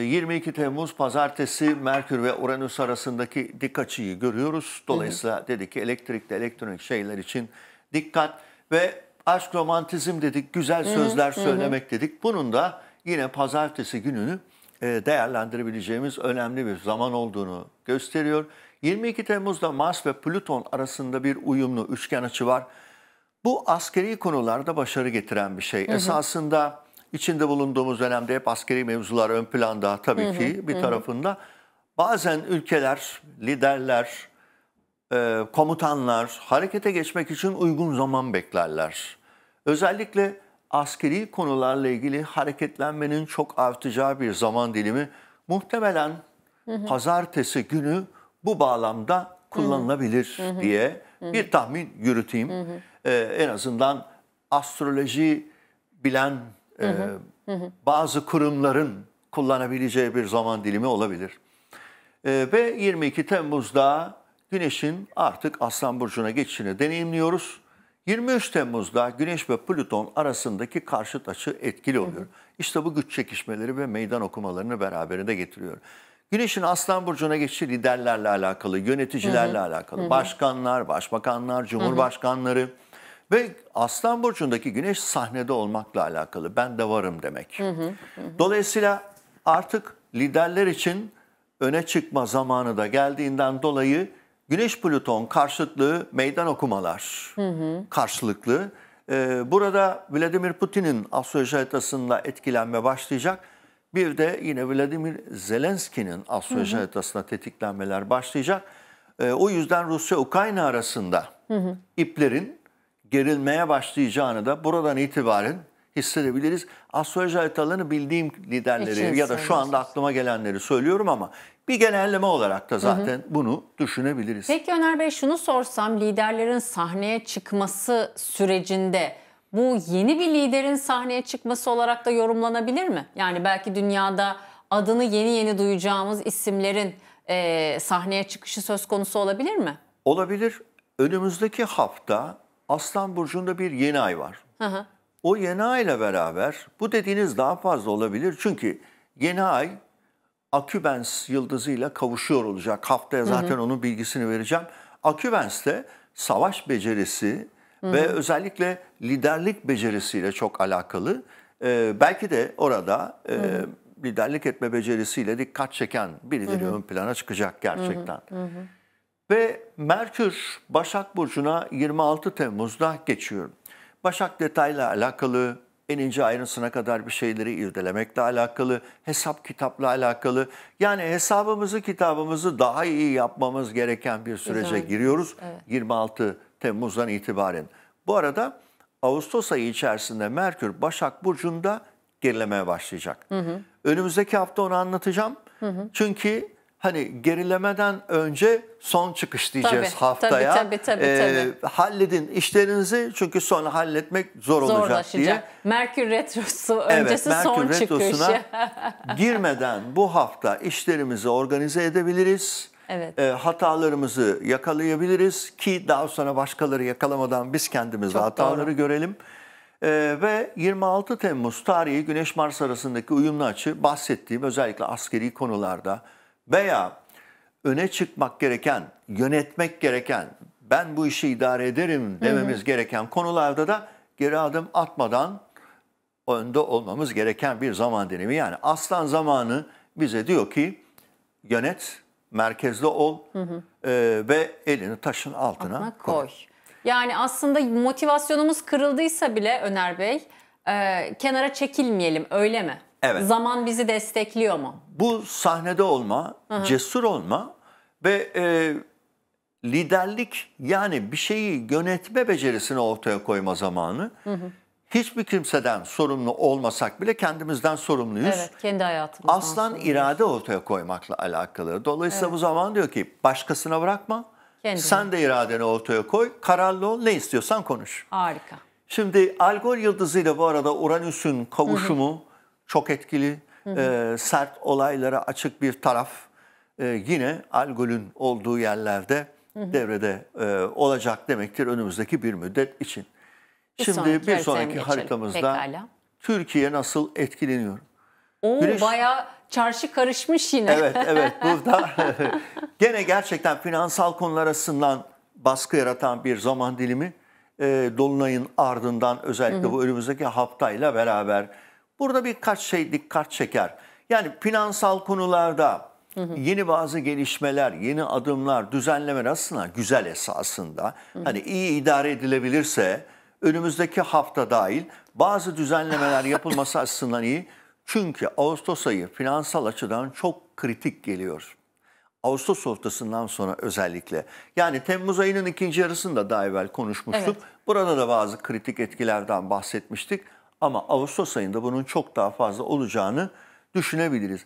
22 Temmuz pazartesi Merkür ve Uranüs arasındaki dik açıyı görüyoruz. Dolayısıyla dedik ki elektrikli elektronik şeyler için dikkat ve aşk romantizm dedik, güzel sözler söylemek dedik. Bunun da yine pazartesi gününü e, değerlendirebileceğimiz önemli bir zaman olduğunu gösteriyor. 22 Temmuz'da Mars ve Plüton arasında bir uyumlu üçgen açı var. Bu askeri konularda başarı getiren bir şey. Hı hı. Esasında içinde bulunduğumuz dönemde hep askeri mevzular ön planda tabii hı hı, ki bir hı. tarafında. Bazen ülkeler, liderler, e, komutanlar harekete geçmek için uygun zaman beklerler. Özellikle askeri konularla ilgili hareketlenmenin çok artacağı bir zaman dilimi muhtemelen hı hı. pazartesi günü bu bağlamda kullanılabilir hı hı. diye hı bir tahmin yürüteyim. Hı hı. Ee, en azından astroloji bilen ee, hı hı. Bazı kurumların kullanabileceği bir zaman dilimi olabilir. Ee, ve 22 Temmuz'da Güneş'in artık Aslan Burcu'na geçişini deneyimliyoruz. 23 Temmuz'da Güneş ve Plüton arasındaki karşıt açı etkili oluyor. Hı hı. İşte bu güç çekişmeleri ve meydan okumalarını beraberinde getiriyor. Güneş'in Aslan Burcu'na geçişi liderlerle alakalı, yöneticilerle hı hı. alakalı. Hı hı. Başkanlar, başbakanlar, cumhurbaşkanları... Hı hı ve Aslan Burcu'ndaki güneş sahnede olmakla alakalı. Ben de varım demek. Hı hı, hı. Dolayısıyla artık liderler için öne çıkma zamanı da geldiğinden dolayı Güneş-Plüton karşıtlığı meydan okumalar hı hı. karşılıklı. Ee, burada Vladimir Putin'in astroloji haritasında etkilenme başlayacak. Bir de yine Vladimir Zelenski'nin astroloji hı hı. tetiklenmeler başlayacak. Ee, o yüzden Rusya-Ukrayna arasında hı hı. iplerin gerilmeye başlayacağını da buradan itibaren hissedebiliriz. Astroloji haritalarını bildiğim liderleri İçin ya da şu anda aklıma gelenleri söylüyorum ama bir genelleme olarak da zaten hı hı. bunu düşünebiliriz. Peki Öner Bey şunu sorsam liderlerin sahneye çıkması sürecinde bu yeni bir liderin sahneye çıkması olarak da yorumlanabilir mi? Yani belki dünyada adını yeni yeni duyacağımız isimlerin e, sahneye çıkışı söz konusu olabilir mi? Olabilir. Önümüzdeki hafta Aslan Burcu'nda bir yeni ay var. Hı hı. O yeni ay beraber bu dediğiniz daha fazla olabilir. Çünkü yeni ay Akübens yıldızıyla kavuşuyor olacak. Haftaya zaten hı hı. onun bilgisini vereceğim. Akübens de savaş becerisi hı hı. ve özellikle liderlik becerisiyle çok alakalı. Ee, belki de orada E, liderlik etme becerisiyle dikkat çeken birileri hı hı. ön plana çıkacak gerçekten. Hı hı. Hı hı. Ve Merkür Başak Burcu'na 26 Temmuz'da geçiyor. Başak detayla alakalı, en ince ayrıntısına kadar bir şeyleri irdelemekle alakalı, hesap kitapla alakalı. Yani hesabımızı kitabımızı daha iyi yapmamız gereken bir sürece Güzel. giriyoruz evet. 26 Temmuz'dan itibaren. Bu arada Ağustos ayı içerisinde Merkür Başak Burcu'nda gerilemeye başlayacak. Hı hı. Önümüzdeki hafta onu anlatacağım. Hı hı. Çünkü hani gerilemeden önce son çıkış diyeceğiz tabii, haftaya. Tabii, tabii, tabii, ee, tabii. Halledin işlerinizi çünkü sonra halletmek zor olacak diye. Merkür Retrosu öncesi evet, Merkür son Retrosu'na çıkış. girmeden bu hafta işlerimizi organize edebiliriz. Evet. Ee, hatalarımızı yakalayabiliriz ki daha sonra başkaları yakalamadan biz kendimiz Çok hataları doğru. görelim. Ee, ve 26 Temmuz tarihi Güneş-Mars arasındaki uyumlu açı bahsettiğim özellikle askeri konularda, veya öne çıkmak gereken, yönetmek gereken, ben bu işi idare ederim dememiz hı hı. gereken konularda da geri adım atmadan önde olmamız gereken bir zaman dilimi. Yani aslan zamanı bize diyor ki yönet, merkezde ol E, ve elini taşın altına Atma, koy. koy. Yani aslında motivasyonumuz kırıldıysa bile Öner Bey e, kenara çekilmeyelim öyle mi? Evet. Zaman bizi destekliyor mu? Bu sahnede olma, Hı-hı. cesur olma ve e, liderlik yani bir şeyi yönetme becerisini ortaya koyma zamanı. Hı-hı. Hiçbir kimseden sorumlu olmasak bile kendimizden sorumluyuz. Evet, kendi hayatımızdan. Aslan sorumluyuz. irade ortaya koymakla alakalı. Dolayısıyla evet. bu zaman diyor ki başkasına bırakma. Kendine. Sen de iradeni ortaya koy. Kararlı ol. Ne istiyorsan konuş. Harika. Şimdi Algol yıldızı ile bu arada Uranüs'ün kavuşumu hı hı çok etkili, hı hı. E, sert olaylara açık bir taraf. E, yine algolün olduğu yerlerde hı hı. devrede e, olacak demektir önümüzdeki bir müddet için. Bir Şimdi sonraki bir sonraki haritamızda Pekala. Türkiye nasıl etkileniyor? Oo, Güneş... Bayağı çarşı karışmış yine. Evet, evet. Burada gene gerçekten finansal konulara sınılan baskı yaratan bir zaman dilimi. E, Dolunay'ın ardından özellikle hı hı. bu önümüzdeki haftayla beraber Burada birkaç şey dikkat çeker. Yani finansal konularda Hı hı. Yeni bazı gelişmeler, yeni adımlar, düzenlemeler aslında güzel esasında. Hı hı. Hani iyi idare edilebilirse önümüzdeki hafta dahil bazı düzenlemeler yapılması aslında iyi. Çünkü Ağustos ayı finansal açıdan çok kritik geliyor. Ağustos ortasından sonra özellikle. Yani Temmuz ayının ikinci yarısında daha evvel konuşmuştuk. Evet. Burada da bazı kritik etkilerden bahsetmiştik. Ama Ağustos ayında bunun çok daha fazla olacağını düşünebiliriz.